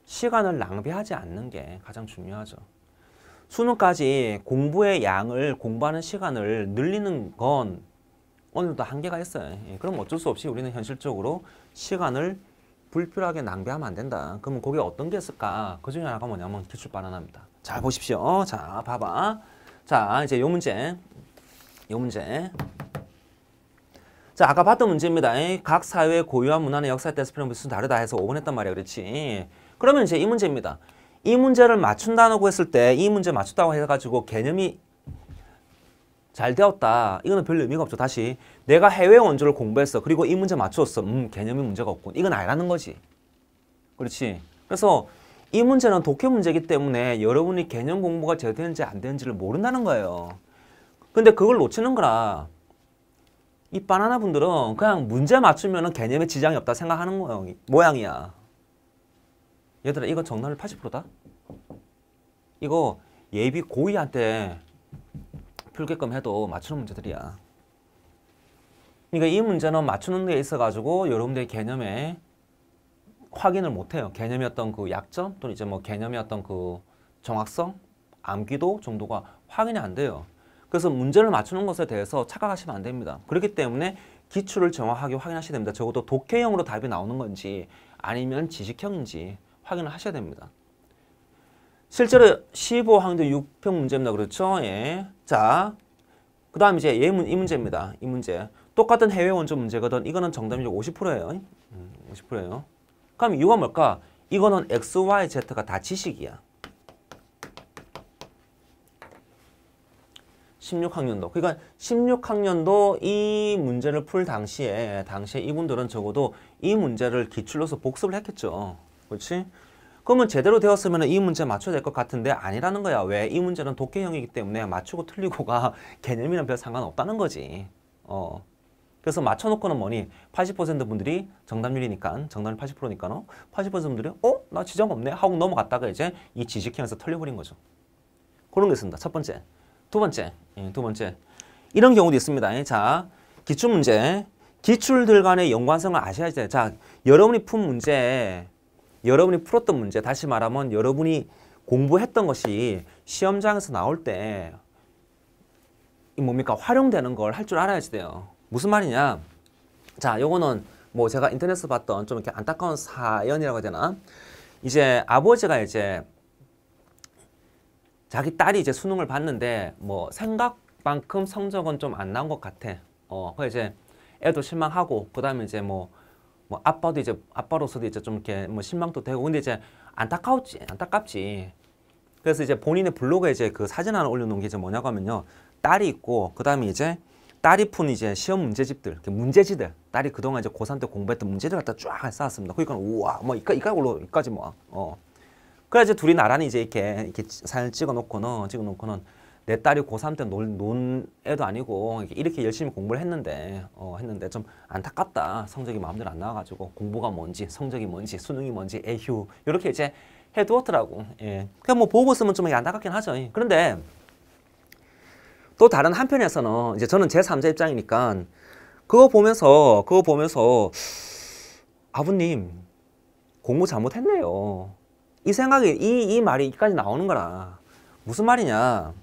시간을 낭비하지 않는 게 가장 중요하죠. 수능까지 공부의 양을 공부하는 시간을 늘리는 건 오늘도 한계가 있어요. 예, 그럼 어쩔 수 없이 우리는 현실적으로 시간을 불필요하게 낭비하면 안 된다. 그러면 거기 어떤 게 있을까? 그 중에 하나가 뭐냐면 기출 바나나니다잘 보십시오. 자, 봐봐. 자, 이제 요 문제. 요 문제. 자, 아까 봤던 문제입니다. 각 사회의 고유한 문화는 역사에 따라서 필요 무슨 다르다 해서 5번 했단 말이야. 그렇지. 그러면 이제 이 문제입니다. 이 문제를 맞춘다고 했을 때 이 문제 맞춘다고 해가지고 개념이 잘 되었다. 이거는 별 의미가 없죠. 다시 내가 해외 원조를 공부했어. 그리고 이 문제 맞추었어. 음, 개념이 문제가 없군. 이건 아니라는 거지. 그렇지. 그래서 이 문제는 독해 문제이기 때문에 여러분이 개념 공부가 제대로 되는지 안 되는지를 모른다는 거예요. 근데 그걸 놓치는 거라 이 바나나 분들은 그냥 문제 맞추면 개념에 지장이 없다 생각하는 모양이, 야 얘들아 이거 정답률 80%다. 이거 예비 고2한테 풀게끔 해도 맞추는 문제들이야. 그러니까 이 문제는 맞추는 데 있어 가지고 여러분들의 개념에 확인을 못 해요. 개념이 어떤 그 약점 또는 이제 뭐 개념이 어떤 그 정확성, 암기도 정도가 확인이 안 돼요. 그래서 문제를 맞추는 것에 대해서 착각하시면 안 됩니다. 그렇기 때문에 기출을 정확하게 확인하셔야 됩니다. 적어도 독해형으로 답이 나오는 건지 아니면 지식형인지 확인을 하셔야 됩니다. 실제로 1 5항년 6평 문제입니다. 그렇죠? 예. 자, 그 다음 이제 예문, 이 문제입니다. 이 문제. 똑같은 해외 원조 문제거든. 이거는 정답률 50%예요. 50%예요. 음, 그럼 이유가 뭘까? 이거는 X, Y, Z가 다 지식이야. 16학년도. 그러니까 16학년도 이 문제를 풀 당시에 당시에 이분들은 적어도 이 문제를 기출로서 복습을 했겠죠. 그렇지? 그러면 제대로 되었으면 이 문제 맞춰야 될 것 같은데 아니라는 거야. 왜? 이 문제는 독해형이기 때문에 맞추고 틀리고가 개념이랑 별 상관없다는 거지. 어. 그래서 맞춰놓고는 뭐니? 80% 분들이 정답률이니까, 정답률 80%니까, 어? 80% 분들이, 어? 나 지적 없네? 하고 넘어갔다가 이제 이 지식형에서 털려버린 거죠. 그런 게 있습니다. 첫 번째. 두 번째. 예, 두 번째. 이런 경우도 있습니다. 예, 자, 기출 문제. 기출들 간의 연관성을 아셔야 돼요. 자, 여러분이 푼 문제 여러분이 풀었던 문제, 다시 말하면 여러분이 공부했던 것이 시험장에서 나올 때 뭡니까? 활용되는 걸 할 줄 알아야지 돼요. 무슨 말이냐? 자, 요거는 뭐 제가 인터넷에서 봤던 좀 이렇게 안타까운 사연이라고 해야 되나? 이제 아버지가 이제 자기 딸이 이제 수능을 봤는데 뭐 생각만큼 성적은 좀 안 나온 것 같아. 어, 그 이제 애도 실망하고 그다음에 이제 뭐뭐 아빠도 이제 아빠로서도 이제 좀 이렇게 뭐 실망도 되고 근데 이제 안타까웠지 안타깝지 그래서 이제 본인의 블로그에 이제 그 사진 하나 올려놓은 게 이제 뭐냐고 하면요 딸이 있고 그 다음에 이제 딸이 푼 이제 시험 문제집들 문제지들 딸이 그동안 이제 고3 때 공부했던 문제들 갖다 쫙 쌓았습니다 그러니까 우와 뭐 이까 이까로 이까지 뭐어 그래 이제 둘이 나란히 이제 이렇게 이렇게 사진 찍어놓고는 찍어놓고는 내 딸이 고3 때 논, 논 애도 아니고 이렇게 열심히 공부를 했는데 어, 했는데 좀 안타깝다. 성적이 마음대로 안 나와가지고 공부가 뭔지 성적이 뭔지 수능이 뭔지 에휴 이렇게 이제 해두었더라고. 예. 그냥 그러니까 뭐 보고 있으면 좀 안타깝긴 하죠. 예. 그런데 또 다른 한편에서는 이제 저는 제3자 입장이니까 그거 보면서 그거 보면서 아버님 공부 잘못했네요. 이 생각이 이, 이 말이까지 나오는 거라 무슨 말이냐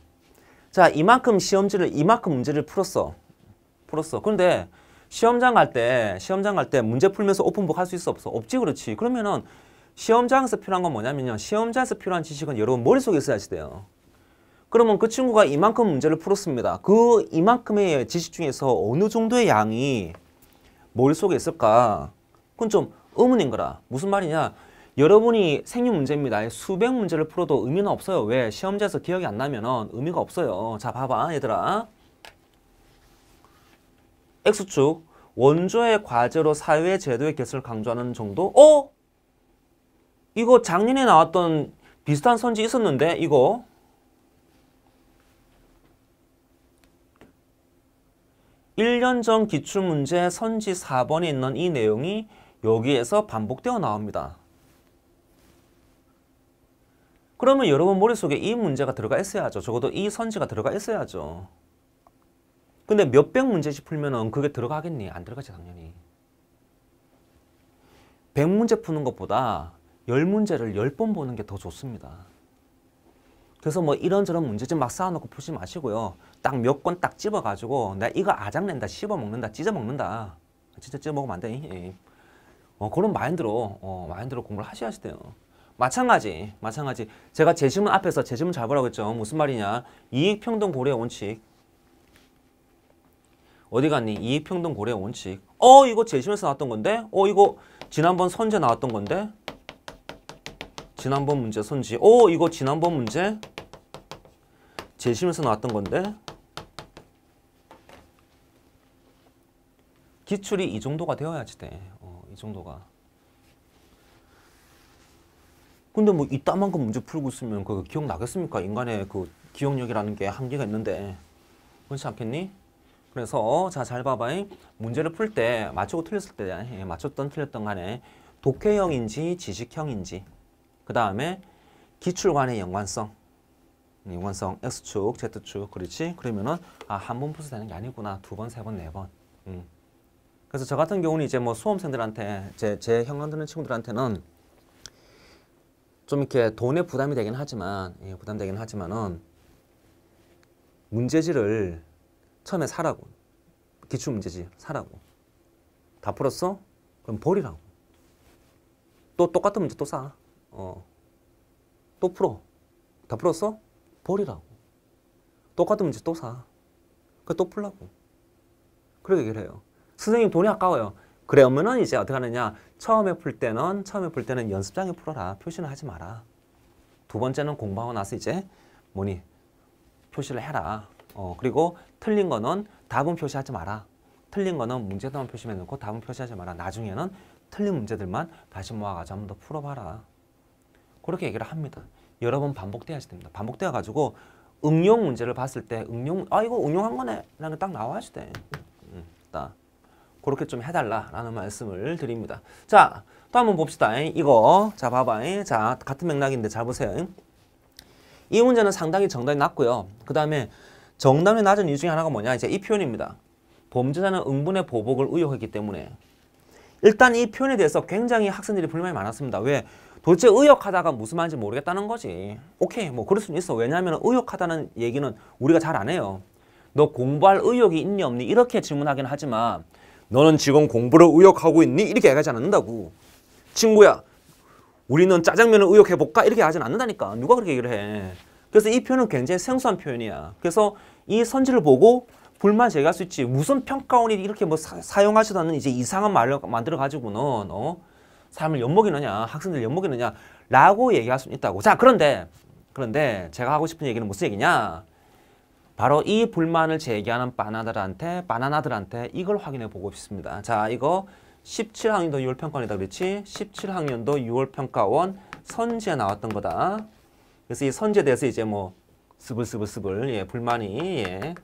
자 이만큼 시험지를 이만큼 문제를 풀었어. 풀었어. 그런데 시험장 갈 때 시험장 갈 때 문제 풀면서 오픈북 할 수 있어 없어? 없지 그렇지. 그러면은 시험장에서 필요한 건 뭐냐면요. 시험장에서 필요한 지식은 여러분 머릿속에 있어야지 돼요. 그러면 그 친구가 이만큼 문제를 풀었습니다. 그 이만큼의 지식 중에서 어느 정도의 양이 머릿속에 있을까? 그건 좀 의문인 거라. 무슨 말이냐? 여러분이 생육 문제입니다. 수백 문제를 풀어도 의미는 없어요. 왜? 시험지에서 기억이 안 나면 의미가 없어요. 자, 봐봐 얘들아. X축 원조의 과제로 사회 제도의 개선을 강조하는 정도? 어? 이거 작년에 나왔던 비슷한 선지 있었는데 이거 1년전 기출문제 선지 4번에 있는 이 내용이 여기에서 반복되어 나옵니다. 그러면 여러분 머릿속에 이 문제가 들어가 있어야죠. 적어도 이 선지가 들어가 있어야죠. 근데 몇백 문제씩 풀면은 그게 들어가겠니? 안 들어가지 당연히. 백문제 푸는 것보다 열문제를 열 번 보는 게 더 좋습니다. 그래서 뭐 이런저런 문제집 막 쌓아놓고 푸지 마시고요. 딱 몇 권 딱 집어가지고 내가 이거 아작낸다, 씹어먹는다, 찢어먹는다. 진짜 찢어먹으면 안 돼. 예, 예. 어, 그런 마인드로 어, 마인드로 공부를 하셔야 돼요. 마찬가지, 마찬가지. 제가 재심문 앞에서 재심문잡으라고 했죠. 무슨 말이냐. 이익평등 고려의 원칙. 어디 갔니? 이익평등 고려의 원칙. 어, 이거 재심에서 나왔던 건데? 어, 이거 지난번 선제 나왔던 건데? 지난번 문제 선지. 어, 이거 지난번 문제? 재심에서 나왔던 건데? 기출이 이 정도가 되어야지 돼. 어, 이 정도가. 근데 뭐 이따만큼 문제 풀고 있으면 그 기억 나겠습니까? 인간의 그 기억력이라는 게 한계가 있는데 그렇지 않겠니? 그래서 자 잘 봐봐 문제를 풀 때 맞추고 틀렸을 때 예, 맞췄던 틀렸던 간에 독해형인지 지식형인지 그 다음에 기출간의 연관성 음, 연관성 X축, Z축 그렇지? 그러면은 아, 한 번 풀어서 되는 게 아니구나 두 번, 세 번, 네 번. 음. 그래서 저 같은 경우는 이제 뭐 수험생들한테 제, 제 형관 드는 친구들한테는 좀 이렇게 돈에 부담이 되긴 하지만 예, 부담되긴 하지만은 문제지를 처음에 사라고 기출 문제지 사라고 다 풀었어? 그럼 버리라고 또 똑같은 문제 또 사. 어. 또 풀어. 다 풀었어? 버리라고. 똑같은 문제 또 사. 그 또 풀라고. 그렇게 얘기를 해요. 선생님 돈이 아까워요. 그러면은 이제 어떻게 하느냐. 처음에 풀 때는 처음에 풀 때는 연습장에 풀어라. 표시는 하지 마라. 두 번째는 공부하고 나서 이제 뭐니 표시를 해라. 어, 그리고 틀린 거는 답은 표시하지 마라. 틀린 거는 문제만 표시해 놓고 답은 표시하지 마라. 나중에는 틀린 문제들만 다시 모아가지고 한번 더 풀어봐라. 그렇게 얘기를 합니다. 여러 번반복되어야지 됩니다. 반복되어가지고 응용 문제를 봤을 때 응용 아 이거 응용한 거네 라는 딱 나와야지 돼. 음, 딱. 그렇게 좀 해달라라는 말씀을 드립니다. 자, 또 한 번 봅시다. 이거 자 봐봐. 자 같은 맥락인데 잘 보세요. 이 문제는 상당히 정답이 낮고요. 그 다음에 정답이 낮은 이유 중에 하나가 뭐냐? 이제 이 표현입니다. 범죄자는 응분의 보복을 의혹했기 때문에 일단 이 표현에 대해서 굉장히 학생들이 불만이 많았습니다. 왜? 도대체 의역하다가 무슨 말인지 모르겠다는 거지. 오케이, 뭐 그럴 수는 있어. 왜냐하면 의역하다는 얘기는 우리가 잘 안 해요. 너 공부할 의욕이 있니 없니? 이렇게 질문하긴 하지만 너는 지금 공부를 의욕하고 있니? 이렇게 얘기하지 않는다고. 친구야, 우리는 짜장면을 의욕해볼까? 이렇게 하진 않는다니까. 누가 그렇게 얘기를 해. 그래서 이 표현은 굉장히 생소한 표현이야. 그래서 이 선지를 보고 불만 제기할 수 있지. 무슨 평가원이 이렇게 뭐 사, 용하지도 않는 이제 이상한 말을 만들어가지고는, 어? 사람을 엿먹이느냐, 학생들 엿먹이느냐, 라고 얘기할 수 있다고. 자, 그런데, 그런데 제가 하고 싶은 얘기는 무슨 얘기냐? 바로 이 불만을 제기하는 바나나들한테 바나나들한테 이걸 확인해 보고 싶습니다. 자, 이거 17학년도 6월 평가원이다 그렇지? 17학년도 6월 평가원 선지에 나왔던 거다. 그래서 이 선지에 대해서 이제 뭐 스불스불스불 예, 불만이 예,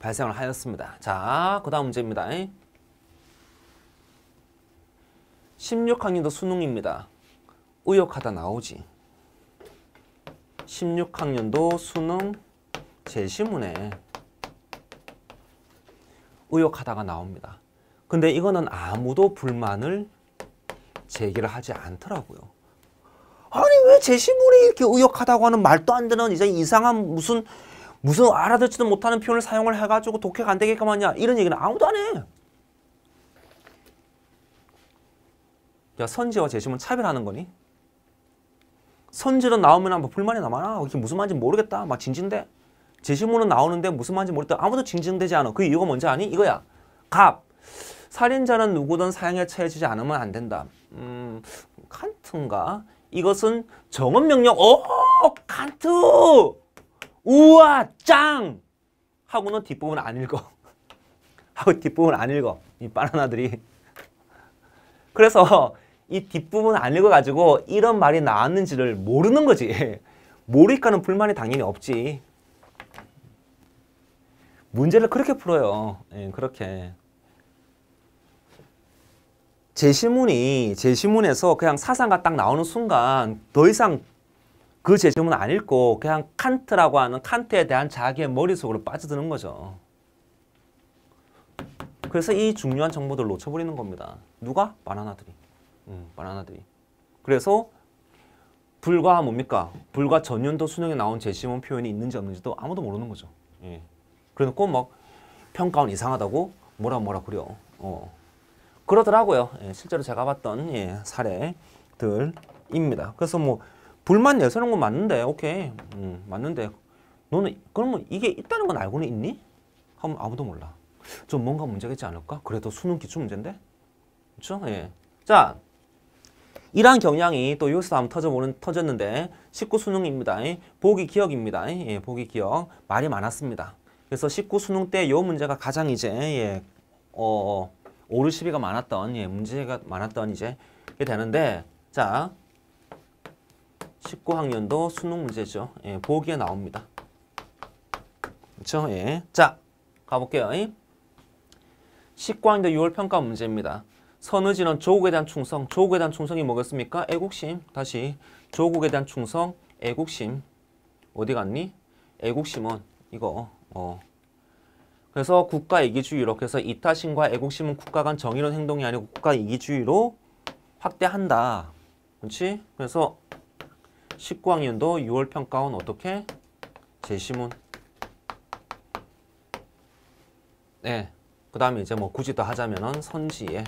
발생을 하였습니다. 자, 그 다음 문제입니다. 16학년도 수능입니다. 의욕하다 나오지. 16학년도 수능 제시문에 의혹하다가 나옵니다. 근데 이거는 아무도 불만을 제기를 하지 않더라고요. 아니 왜 제시문이 이렇게 의혹하다고 하는 말도 안 되는 이제 이상한 무슨 무슨 알아듣지도 못하는 표현을 사용을 해가지고 독해가 안 되게끔 하냐 이런 얘기는 아무도 안 해. 야 선지와 제시문 차별하는 거니? 선질은 나오면 막 불만이 남아라. 이게 무슨 말인지 모르겠다. 막 징징대. 제시문은 나오는데 무슨 말인지 모르겠다. 아무도 징징대지 않아. 그 이유가 뭔지 아니? 이거야. 갑. 살인자는 누구든 사형에 처해지지 않으면 안 된다. 음, 칸트인가? 이것은 정언명령. 오! 칸트! 우와! 짱! 하고는 뒷부분 안 읽어. 하고 뒷부분 안 읽어. 이 바나나들이. 그래서 이 뒷부분 안 읽어가지고 이런 말이 나왔는지를 모르는 거지. 모르니까는 불만이 당연히 없지. 문제를 그렇게 풀어요. 예, 그렇게. 제시문이 제시문에서 그냥 사상가 딱 나오는 순간 더 이상 그 제시문 안 읽고 그냥 칸트라고 하는 칸트에 대한 자기의 머릿속으로 빠져드는 거죠. 그래서 이 중요한 정보들 놓쳐버리는 겁니다. 누가? 바나나들이. 음. 바나나들이. 그래서 불과 뭡니까? 불과 전년도 수능에 나온 제시문 표현이 있는지 없는지도 아무도 모르는 거죠. 예. 그래놓고 막 평가원 이상하다고 뭐라 뭐라 그려. 어. 그러더라고요. 예, 실제로 제가 봤던 예, 사례들입니다. 그래서 뭐 불만 내서는 건 맞는데 오케이 음, 맞는데 너는 그러면 이게 있다는 건 알고는 있니? 하면 아무도 몰라. 좀 뭔가 문제겠지 않을까? 그래도 수능 기출 문제인데, 그렇죠? 예. 자 이러한 경향이 또 여기서 한번 터져보는, 터졌는데 19수능입니다. 보기 기억입니다. 예, 보기 기억 말이 많았습니다. 그래서 19수능 때 이 문제가 가장 이제 예, 어, 오류 시비가 많았던 예, 문제가 많았던 이제 되는데 자 19학년도 수능 문제죠. 예, 보기에 나옵니다. 그렇죠? 예. 자 가볼게요. 19학년도 6월 평가 문제입니다. 선의지는 조국에 대한 충성. 조국에 대한 충성이 뭐겠습니까? 애국심. 다시 조국에 대한 충성, 애국심. 어디 갔니? 애국심은 이거. 어. 그래서 국가 이기주의 이렇게 해서 이타심과 애국심은 국가 간 정의론 행동이 아니고 국가 이기주의로 확대한다. 그렇지? 그래서 19학 년도 6월 평가원 어떻게? 제시문. 네. 그 다음에 이제 뭐 굳이 더 하자면은 선지에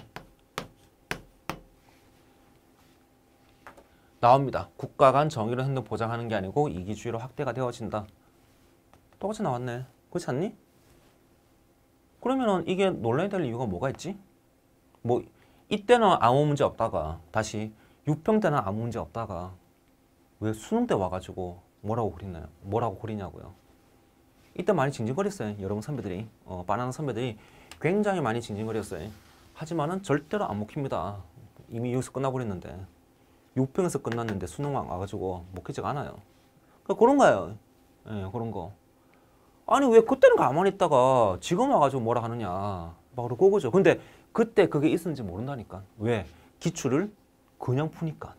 나옵니다. 국가 간 정의를 행동 보장하는 게 아니고 이기주의로 확대가 되어진다. 똑같이 나왔네. 그렇지 않니? 그러면 이게 논란이 될 이유가 뭐가 있지? 뭐 이때는 아무 문제 없다가 다시 6평 때는 아무 문제 없다가 왜 수능 때 와가지고 뭐라고 고리나 뭐라고 고리냐고요. 이때 많이 징징거렸어요. 여러분 선배들이 어, 바나나 선배들이 굉장히 많이 징징거렸어요. 하지만은 절대로 안 먹힙니다. 이미 여기서 끝나버렸는데 6평에서 끝났는데 수능왕 와가지고 먹히지가 않아요. 그러니까 그런 거예요. 예, 그런 거. 아니 왜 그때는 가만히 있다가 지금 와가지고 뭐라 하느냐 막 그러고 그죠. 근데 그때 그게 있었는지 모른다니까. 왜? 기출을 그냥 푸니까.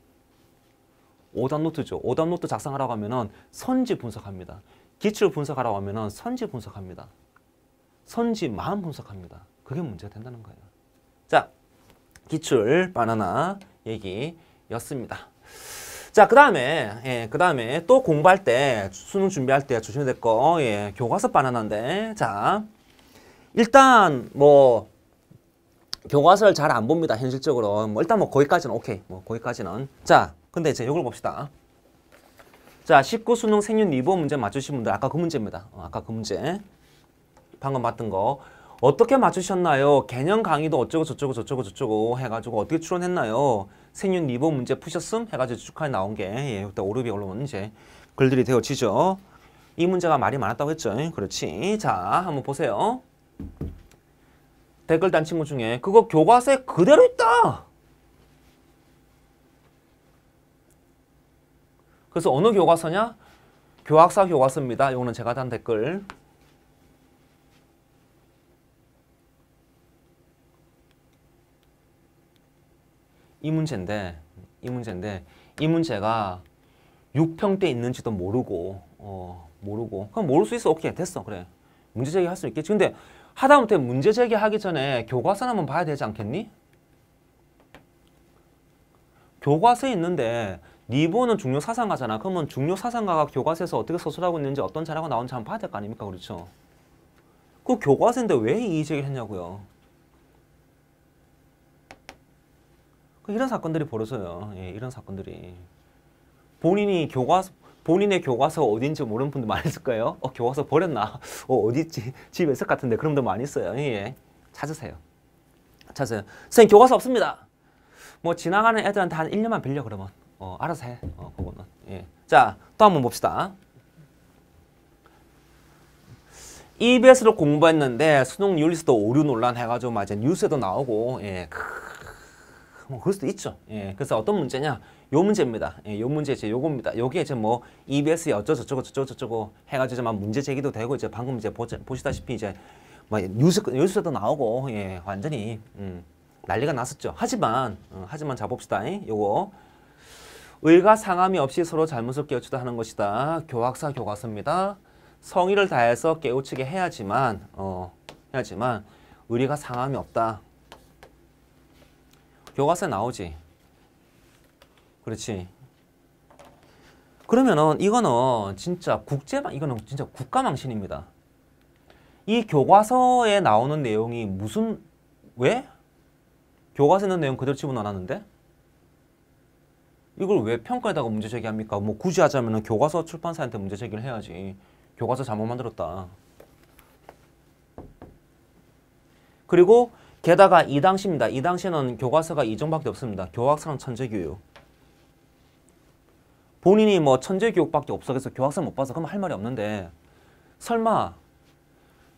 오답 노트죠. 오답 노트 작성하라고 하면은 선지 분석합니다. 기출 분석하라고 하면은 선지 분석합니다. 선지 마음 분석합니다. 그게 문제가 된다는 거예요. 자, 기출 바나나 얘기 였습니다. 자, 그 다음에, 예, 그 다음에 또 공부할 때, 수능 준비할 때 조심해야 될 거, 예, 교과서 바나나인데, 자, 일단 뭐, 교과서를 잘 안 봅니다, 현실적으로. 뭐 일단 뭐 거기까지는 오케이. 뭐 거기까지는. 자, 근데 이제 이걸 봅시다. 자, 19 수능 생윤 리본 문제 맞추신 분들, 아까 그 문제입니다. 어, 아까 그 문제. 방금 봤던 거. 어떻게 맞추셨나요? 개념 강의도 어쩌고 저쩌고 저쩌고 저쩌고 해가지고 어떻게 추론했나요? 생윤 리본 문제 푸셨음 해가지고 축하 에 나온 게 예, 그때 오르비 올라오 이제 글들이 되어지죠. 이 문제가 말이 많았다고 했죠. 예, 그렇지. 자, 한번 보세요. 댓글 단 친구 중에 그거 교과서에 그대로 있다. 그래서 어느 교과서냐? 교학사 교과서입니다. 이거는 제가 단 댓글. 이 문제인데 이 문제인데 이 문제가 6평 때 있는지도 모르고 어 모르고 그럼 모를 수 있어 오케이 됐어 그래 문제 제기할 수 있겠지 근데 하다못해 문제 제기하기 전에 교과서는 한번 봐야 되지 않겠니? 교과서 에 있는데 니보는 중요 사상가잖아. 그러면 중요 사상가가 교과서에서 어떻게 서술하고 있는지 어떤 자료가 나온지 한번 봐야 될 거 아닙니까? 그렇죠? 그 교과서인데 왜 이의제기를 했냐고요. 그 이런 사건들이 벌어져요. 예, 이런 사건들이. 본인이 교과서, 본인의 교과서 어딘지 모르는 분들 많이 을 거예요. 어, 교과서 버렸나? 어, 어디 지 집에 있을 것 같은데. 그런 분들 많이 있어요. 예, 예, 찾으세요. 찾으세요. 선생님, 교과서 없습니다. 뭐, 지나가는 애들한테 한 1년만 빌려, 그러면. 어, 알아서 해. 어, 그거는. 예. 자, 또 한 번 봅시다. EBS로 공부했는데 수능 윤리스도 오류 논란 해가지고 막이 뉴스에도 나오고 예. 뭐 그럴 수도 있죠. 예, 그래서 어떤 문제냐? 요 문제입니다. 예, 요 문제 이제 요겁니다. 요게 이제 뭐 EBS에 어쩌저쩌고 저쩌고저쩌고 해가지고 이제 막 문제 제기도 되고 이제 방금 이제 보자, 보시다시피 이제 막 뉴스 뉴스도 나오고 예, 완전히 음, 난리가 났었죠. 하지만 어, 하지만 자 봅시다. 예, 요거 의가 상함이 없이 서로 잘못을 깨우치다 하는 것이다. 교학사 교과서입니다. 성의를 다해서 깨우치게 해야지만 어 해야지만 의리가 상함이 없다. 교과서에 나오지. 그렇지. 그러면은 이거는 진짜 국제 이거는 진짜 국가 망신입니다. 이 교과서에 나오는 내용이 무슨 왜 교과서에 있는 내용 그대로 집어넣어는데 이걸 왜 평가에다가 문제 제기합니까? 뭐 굳이 하자면은 교과서 출판사한테 문제 제기를 해야지. 교과서 잘못 만들었다. 그리고 게다가 이 당시입니다. 이 당시에는 교과서가 이정밖에 없습니다. 교학상 사 천재교육. 본인이 뭐 천재교육밖에 없어 그서교학사못 봐서 그럼 할 말이 없는데 설마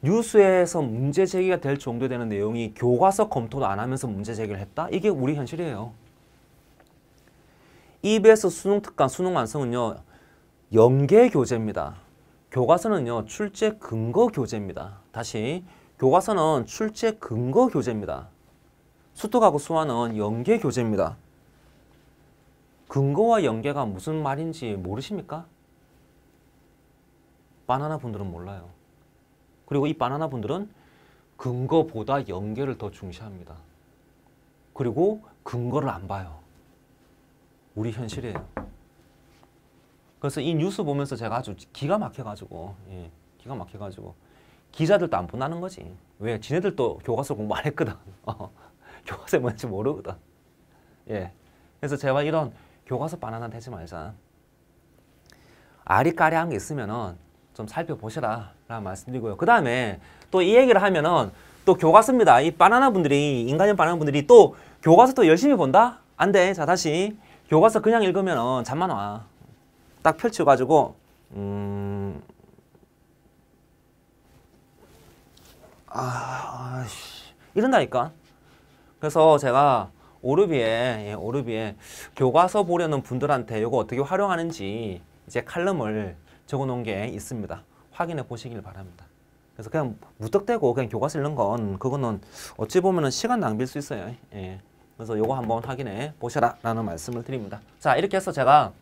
뉴스에서 문제 제기가 될 정도 되는 내용이 교과서 검토도 안 하면서 문제 제기를 했다? 이게 우리 현실이에요. EBS 수능 특강, 수능 완성은요. 연계 교재입니다. 교과서는요. 출제 근거 교재입니다. 다시 교과서는 출제 근거 교재입니다. 수특하고 수화는 연계 교재입니다. 근거와 연계가 무슨 말인지 모르십니까? 바나나 분들은 몰라요. 그리고 이 바나나 분들은 근거보다 연계를 더 중시합니다. 그리고 근거를 안 봐요. 우리 현실이에요. 그래서 이 뉴스 보면서 제가 아주 기가 막혀가지고, 예, 기가 막혀가지고 기자들도 안 보내는 거지. 왜? 지네들도 교과서 공부 안 했거든. 어. 교과서에 뭔지 뭐 모르거든. 예. 그래서 제발 이런 교과서 바나나 되지 말자. 아리까리한 게 있으면은 좀 살펴보시라 라는 말씀드리고요. 그 다음에 또 이 얘기를 하면은 또 교과서입니다. 이 바나나 분들이 인간형 바나나 분들이 또 교과서 도 열심히 본다? 안 돼. 자 다시 교과서 그냥 읽으면은 잠만 와. 딱 펼쳐가지고 음... 아, 아씨 이런다니까. 그래서 제가 오르비에 예, 오르비에 교과서 보려는 분들한테 이거 어떻게 활용하는지 이제 칼럼을 적어놓은 게 있습니다. 확인해 보시길 바랍니다. 그래서 그냥 무턱대고 그냥 교과서 읽는 건 그거는 어찌 보면 시간 낭비일 수 있어요. 예. 그래서 요거 한번 확인해 보셔라 라는 말씀을 드립니다. 자 이렇게 해서 제가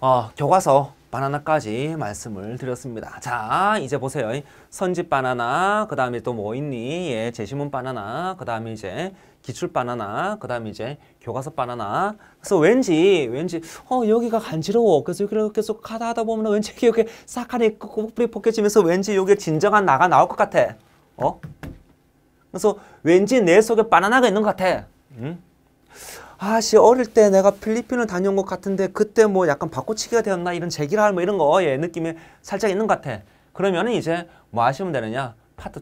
어, 교과서 바나나까지 말씀을 드렸습니다. 자, 이제 보세요. 선집 바나나, 그 다음에 또 뭐 있니? 예, 제시문 바나나, 그 다음에 이제 기출 바나나, 그 다음에 이제 교과서 바나나. 그래서 왠지, 왠지, 어, 여기가 간지러워. 그래서 여기를 계속 하다 하다 보면 왠지 이렇게 싹 하니 그 꼬불이 벗겨지면서 왠지 여기 진정한 나가 나올 것 같아. 어? 그래서 왠지 내 속에 바나나가 있는 것 같아. 응? 아씨 어릴 때 내가 필리핀을 다녀온 것 같은데 그때 뭐 약간 바꿔치기가 되었나 이런 제기랄 뭐 이런 거 예, 느낌이 살짝 있는 것 같아. 그러면은 이제 뭐 하시면 되느냐 파트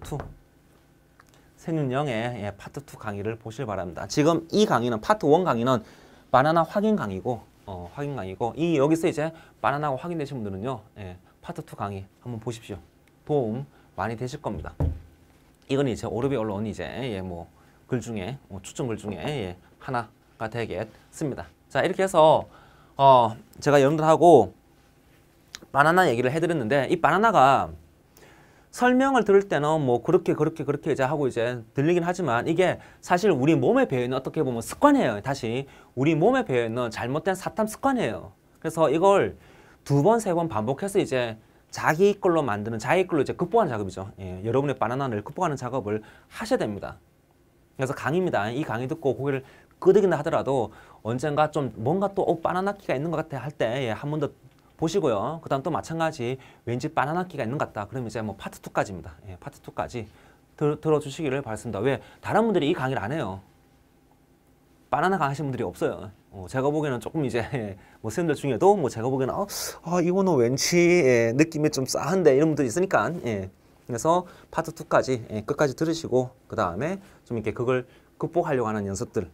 2생윤영의 예, 파트 2 강의를 보실 바랍니다. 지금 이 강의는 파트 1 강의는 바나나 확인 강의고 어, 확인 강의고 이 여기서 이제 바나나가 확인되신 분들은요 예, 파트 2 강의 한번 보십시오. 도움 많이 되실 겁니다. 이건 이제 오르비 언론 이제 예, 뭐 글 중에 뭐 추천 글 중에 예, 하나 가 되겠습니다. 자 이렇게 해서 어 제가 여러분들하고 바나나 얘기를 해드렸는데 이 바나나가 설명을 들을 때는 뭐 그렇게 그렇게 그렇게 이제 하고 이제 들리긴 하지만 이게 사실 우리 몸에 배어있는 어떻게 보면 습관이에요. 다시 우리 몸에 배어있는 잘못된 사탐 습관이에요. 그래서 이걸 두 번, 세 번 반복해서 이제 자기 걸로 만드는 자기 걸로 이제 극복하는 작업이죠. 예, 여러분의 바나나를 극복하는 작업을 하셔야 됩니다. 그래서 강의입니다. 이 강의 듣고 고개를 끄득이나 하더라도 언젠가 좀 뭔가 또 어, 바나나 키가 있는 것 같아 할 때 한 번더 예, 보시고요. 그 다음 또 마찬가지 왠지 바나나 키가 있는 것 같다. 그럼 이제 뭐 파트 2까지입니다. 예, 파트 2까지 들, 들어주시기를 바랍니다 왜? 다른 분들이 이 강의를 안 해요. 바나나 강하신 분들이 없어요. 어, 제가 보기에는 조금 이제 예, 뭐 선생님들 중에도 뭐 제가 보기에는 어, 어 이거는 왠지 예, 느낌이 좀 싸한데 이런 분들 이 있으니까 예. 그래서 파트 2까지 예, 끝까지 들으시고 그 다음에 좀 이렇게 그걸 극복하려고 하는 연습들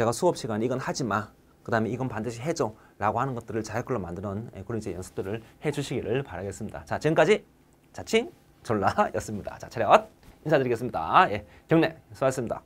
제가 수업 시간에 이건 하지 마. 그 다음에 이건 반드시 해줘. 라고 하는 것들을 자유클로 만드는 예, 그런 이제 연습들을 해주시기를 바라겠습니다. 자, 지금까지 자칭 졸라였습니다 자, 차렷 인사드리겠습니다. 예, 경례 수고하셨습니다.